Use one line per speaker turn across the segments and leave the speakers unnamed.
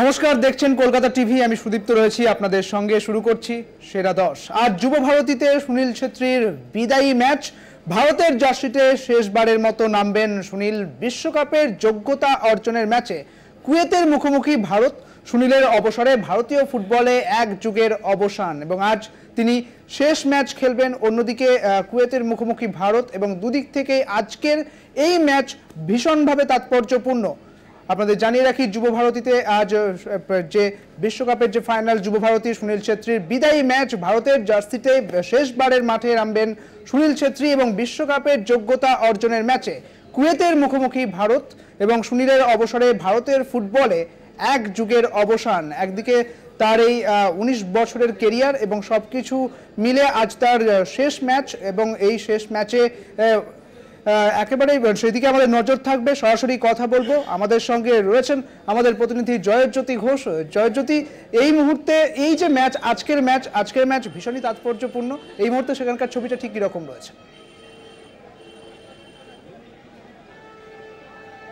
নমস্কার দেখছেন কলকাতা টিভি আমি সুদীপ্ত রয়েছি আপনাদের সঙ্গে শুরু করছি সেরা দশ আজ যুব ভারতীতে সুনীল ছেত্রীর বিদায়ী ম্যাচ ভারতের জার্সিতে শেষবারের মতো নামবেন সুনীল বিশ্বকাপের যোগ্যতা অর্জনের ম্যাচে কুয়েতের মুখোমুখি ভারত সুনীলের অবসরে ভারতীয় ফুটবলে এক যুগের অবসান এবং আজ তিনি শেষ ম্যাচ খেলবেন অন্যদিকে কুয়েতের মুখোমুখি ভারত এবং দুদিক থেকে আজকের এই ম্যাচ ভীষণভাবে তাৎপর্যপূর্ণ আপনাদের জানিয়ে রাখি যুবভারতীতে আজ যে বিশ্বকাপের যে ফাইনাল যুবভারতী সুনীল ছেত্রীর বিদায়ী ম্যাচ ভারতের জার্সিতে শেষবারের মাঠে নামবেন সুনীল ছেত্রী এবং বিশ্বকাপের যোগ্যতা অর্জনের ম্যাচে কুয়েতের মুখোমুখি ভারত এবং সুনীলের অবসরে ভারতের ফুটবলে এক যুগের অবসান একদিকে তার এই উনিশ বছরের কেরিয়ার এবং সব কিছু মিলে আজ তার শেষ ম্যাচ এবং এই শেষ ম্যাচে একেবারেই সেদিকে আমাদের নজর থাকবে সরাসরি কথা বলবো আমাদের সঙ্গে রয়েছেন আমাদের প্রতিনিধি জয়জ্যোতি ঘোষ জয়জ্যোতি এই মুহূর্তে এই যে ম্যাচ আজকের ম্যাচ আজকের ম্যাচ ভীষণই তাৎপর্যপূর্ণ এই মুহূর্তে সেখানকার ছবিটা ঠিক কীরকম রয়েছে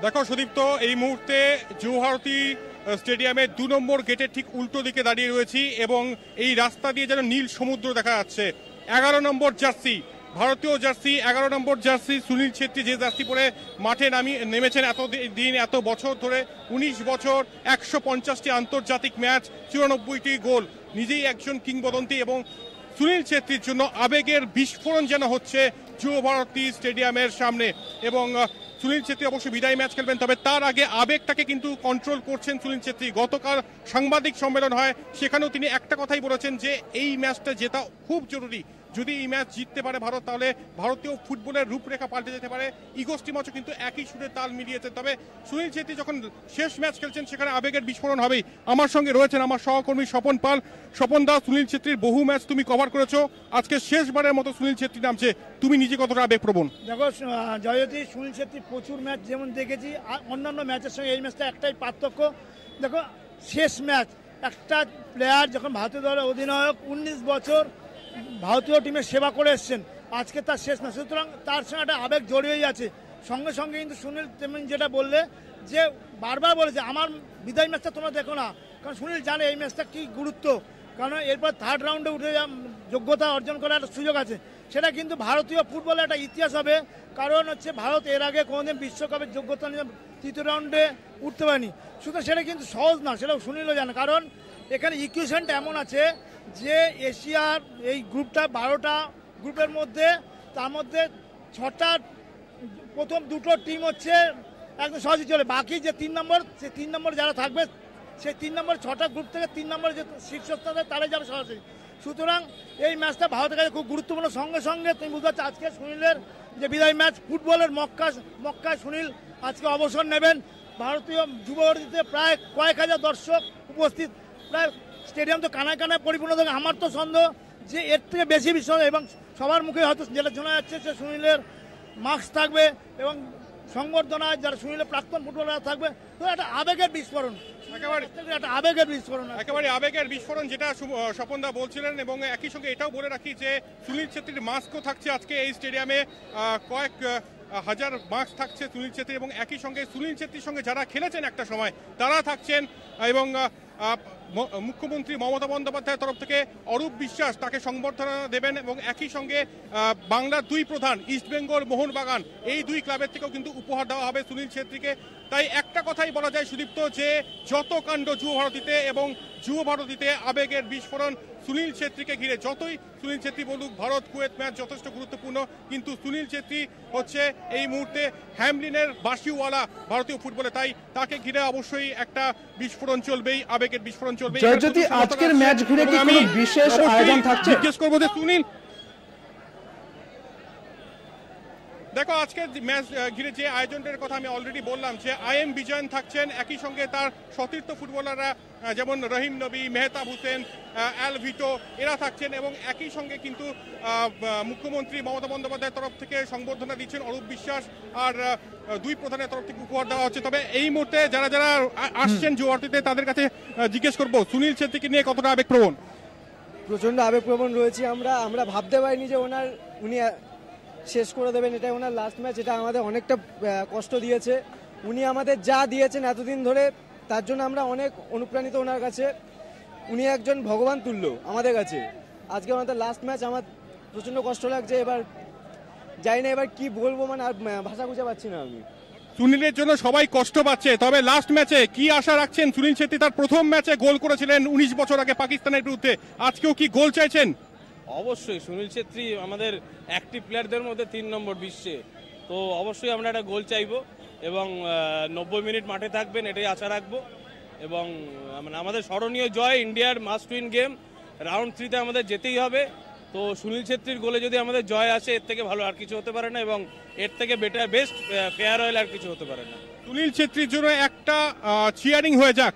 দেখো সুদীপ্ত এই মুহূর্তে জুহারতি স্টেডিয়ামে দু নম্বর গেটের ঠিক উল্টো দিকে দাঁড়িয়ে রয়েছি এবং এই রাস্তা দিয়ে যেন নীল সমুদ্র দেখা যাচ্ছে এগারো নম্বর জার্সি ভারতীয় জার্সি এগারো নম্বর জার্সি সুনীল ছেত্রী যে জার্সি পরে মাঠে নামি নেমেছেন এত দিন এত বছর ধরে ১৯ বছর একশো পঞ্চাশটি আন্তর্জাতিক ম্যাচ চুরানব্বইটি গোল নিজেই একজন কিংবদন্তি এবং সুনীল ছেত্রীর জন্য আবেগের বিস্ফোরণ যেন হচ্ছে যুব ভারতী স্টেডিয়ামের সামনে এবং সুনীল ছেত্রী অবশ্য বিদায় ম্যাচ খেলবেন তবে তার আগে আবেগটাকে কিন্তু কন্ট্রোল করছেন সুনীল ছেত্রী গতকাল সাংবাদিক সম্মেলন হয় সেখানেও তিনি একটা কথাই বলেছেন যে এই ম্যাচটা জেতা খুব জরুরি যদি এই ম্যাচ জিততে পারে ভারত তাহলে ভারতীয় ফুটবলের রূপরেখা পাল্টে যেতে পারে ইগোস্টি ম্যাচও কিন্তু একই সুরে তাল মিলিয়েছে তবে সুনীল ছেত্রী যখন শেষ ম্যাচ খেলছেন সেখানে আবেগের বিস্ফোরণ হবেই আমার সঙ্গে রয়েছেন আমার সহকর্মী স্বপন পাল স্বপন দাস সুনীল ছেত্রীর বহু ম্যাচ তুমি কভার করেছো আজকে শেষবারের মতো সুনীল ছেত্রী নামছে তুমি নিজে কতটা আবেগপ্রবণ
দেখো জয়তী সুনীল ছেত্রী প্রচুর ম্যাচ যেমন দেখেছি অন্যান্য ম্যাচের সঙ্গে এই ম্যাচটা একটাই পার্থক্য দেখো শেষ ম্যাচ একটা প্লেয়ার যখন ভারতীয় দলের অধিনায়ক উনিশ বছর ভারতীয় টিমের সেবা করে এসছেন আজকে তার শেষ না সুতরাং তার সঙ্গে একটা আবেগ জড়িয়েই আছে সঙ্গে সঙ্গে কিন্তু সুনীল তেমন যেটা বললে যে বারবার বলেছে আমার বিদায় ম্যাচটা তোমরা দেখো না কারণ সুনীল জানে এই ম্যাচটা কী গুরুত্ব কারণ এরপর থার্ড রাউন্ডে উঠে যোগ্যতা অর্জন করার একটা সুযোগ আছে সেটা কিন্তু ভারতীয় ফুটবলে একটা ইতিহাস হবে কারণ হচ্ছে ভারত এর আগে কোনোদিন বিশ্বকাপের যোগ্যতা নিয়ে তৃতীয় রাউন্ডে উঠতে পারেনি সুতরাং সেটা কিন্তু সহজ না সেটাও সুনীলও জানে কারণ এখানে ইকুয়েশনটা এমন আছে যে এশিয়ার এই গ্রুপটা বারোটা গ্রুপের মধ্যে তার মধ্যে ছটা প্রথম দুটো টিম হচ্ছে একদম সহজে চলে বাকি যে তিন নম্বর সে তিন নম্বর যারা থাকবে সেই তিন নম্বর ছটা গ্রুপ থেকে তিন নম্বর যে শীর্ষস্থানে তারাই যাবে সরাসরি সুতরাং এই ম্যাচটা ভারতের কাছে খুব গুরুত্বপূর্ণ সঙ্গে সঙ্গে তুমি বুঝতে পারছো আজকে সুনীলের যে বিদায় ম্যাচ ফুটবলের মক্কা মক্কায় সুনীল আজকে অবসর নেবেন ভারতীয় যুবভারতীতে প্রায় কয়েক হাজার দর্শক উপস্থিত প্রায় স্টেডিয়াম তো কানায় কানায় পরিপূর্ণ থাকে আমার তো সন্দেহ যে এর থেকে বেশি বিষয় এবং সবার মুখে হয়তো যেটা শোনা যাচ্ছে সে সুনীলের মাস্ক থাকবে এবং সংবর্ধনায় যারা সুনীলের প্রাক্তন ফুটবলাররা থাকবে তো একটা আবেগের বিস্ফোরণ একেবারে একটা আবেগের বিস্ফোরণ একেবারে আবেগের বিস্ফোরণ যেটা স্বপনদা বলছিলেন এবং একই সঙ্গে
এটাও বলে রাখি যে সুনীল ছেত্রীর মাস্কও থাকছে আজকে এই স্টেডিয়ামে কয়েক হাজার মার্কস থাকছে সুনীল ছেত্রী এবং একই সঙ্গে সুনীল ছেত্রীর সঙ্গে যারা খেলেছেন একটা সময় তারা থাকছেন এবং মুখ্যমন্ত্রী মমতা বন্দ্যোপাধ্যায়ের তরফ থেকে অরূপ বিশ্বাস তাকে সংবর্ধনা দেবেন এবং একই সঙ্গে বাংলার দুই প্রধান ইস্টবেঙ্গল মোহনবাগান এই দুই ক্লাবের থেকেও কিন্তু উপহার দেওয়া হবে সুনীল ছেত্রীকে তাই একটা কথাই বলা যায় সুদীপ্ত যে যত কাণ্ড যুব ভারতীতে এবং যুব ভারতীতে আবেগের বিস্ফোরণ সুনীল ছেত্রীকে ঘিরে যতই সুনীল ছেত্রী বলুক ভারত কুয়েত ম্যাচ যথেষ্ট গুরুত্বপূর্ণ কিন্তু সুনীল ছেত্রী হচ্ছে এই মুহূর্তে হ্যামলিনের বাসিওয়ালা ভারতীয় ফুটবলে তাই তাকে ঘিরে অবশ্যই একটা বিস্ফোরণ চলবেই আবেগের বিস্ফোরণ চলবে জয়জ্যোতি আজকের ম্যাচ ঘিরে কি কোনো বিশেষ আয়োজন থাকছে জিজ্ঞেস করবো যে সুনীল দেখো আজকে ম্যাচ ঘিরে যে আয়োজনটার কথা আমি অলরেডি বললাম যে আই এম বিজয়ন থাকছেন একই সঙ্গে তার সতীর্থ ফুটবলাররা যেমন রহিম নবী মেহতাব হুসেন অ্যাল ভিটো এরা থাকছেন এবং একই সঙ্গে কিন্তু মুখ্যমন্ত্রী মমতা বন্দ্যোপাধ্যায়ের তরফ থেকে সংবর্ধনা দিচ্ছেন অরূপ বিশ্বাস আর দুই প্রধানের তরফ থেকে উপহার দেওয়া হচ্ছে তবে এই মুহূর্তে যারা যারা আসছেন জুয়ার্তিতে তাদের কাছে জিজ্ঞেস করব সুনীল ছেত্রীকে নিয়ে কতটা আবেগপ্রবণ প্রচণ্ড আবেগপ্রবণ রয়েছি
আমরা আমরা ভাবতে পারিনি যে ওনার উনি শেষ করে দেবেন এটাই ওনার লাস্ট ম্যাচ এটা আমাদের অনেকটা কষ্ট দিয়েছে উনি আমাদের যা দিয়েছেন এতদিন ধরে তার জন্য আমরা অনেক অনুপ্রাণিত ওনার কাছে উনি একজন ভগবান তুল্য আমাদের কাছে আজকে আমাদের লাস্ট ম্যাচ আমার প্রচণ্ড কষ্ট লাগছে এবার যাই না এবার কি বলবো মানে আর
ভাষা খুঁজে পাচ্ছি না আমি
সুনীলের জন্য সবাই কষ্ট পাচ্ছে তবে লাস্ট ম্যাচে কি আশা রাখছেন সুনীল শেট্টি তার প্রথম ম্যাচে গোল করেছিলেন উনিশ বছর আগে পাকিস্তানের বিরুদ্ধে আজকেও কি গোল চাইছেন অবশ্যই সুনীল ছেত্রী আমাদের অ্যাক্টিভ প্লেয়ারদের মধ্যে তিন নম্বর বিশ্বে তো অবশ্যই আমরা একটা গোল চাইব এবং নব্বই মিনিট মাঠে থাকবেন এটাই আশা রাখবো এবং মানে আমাদের স্মরণীয় জয় ইন্ডিয়ার মাস্ট উইন গেম রাউন্ড থ্রিতে আমাদের যেতেই হবে তো সুনীল ছেত্রীর গোলে যদি আমাদের জয় আসে এর থেকে ভালো আর কিছু হতে পারে না এবং এর থেকে বেটার বেস্ট ফেয়ার অয়েল আর কিছু হতে পারে না সুনীল ছেত্রীর জন্য একটা চিয়ারিং হয়ে যাক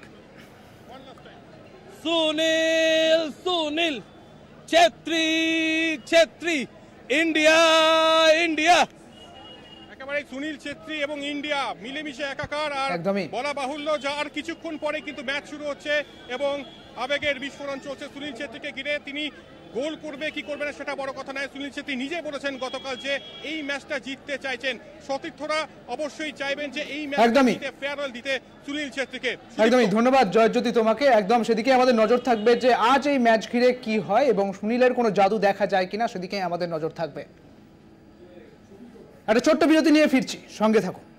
সুনীল সুনীল ছেত্রী ছেত্রী ইন্ডিয়া ইন্ডিয়া একেবারে সুনীল ছেত্রী এবং ইন্ডিয়া মিলেমিশে একাকার আর বলা বাহুল্য যার কিছুক্ষণ পরে কিন্তু ম্যাচ শুরু হচ্ছে এবং আবেগের বিস্ফোরণ চলছে সুনীল ছেত্রীকে ঘিরে তিনি গোল করবে কি করবে না সেটা বড় কথা নয় সুনীল ছেত্রী নিজে বলেছেন গতকাল যে এই ম্যাচটা জিততে চাইছেন সতীর্থরা অবশ্যই চাইবেন যে এই ম্যাচটা জিতে ফেয়ারওয়েল দিতে সুনীল ছেত্রীকে একদমই
ধন্যবাদ জয়জ্যোতি তোমাকে একদম সেদিকে আমাদের নজর থাকবে যে আজ এই ম্যাচ ঘিরে কি হয় এবং সুনীলের কোনো জাদু দেখা যায় কিনা সেদিকে আমাদের নজর থাকবে একটা ছোট্ট বিরতি নিয়ে ফিরছি সঙ্গে থাকুন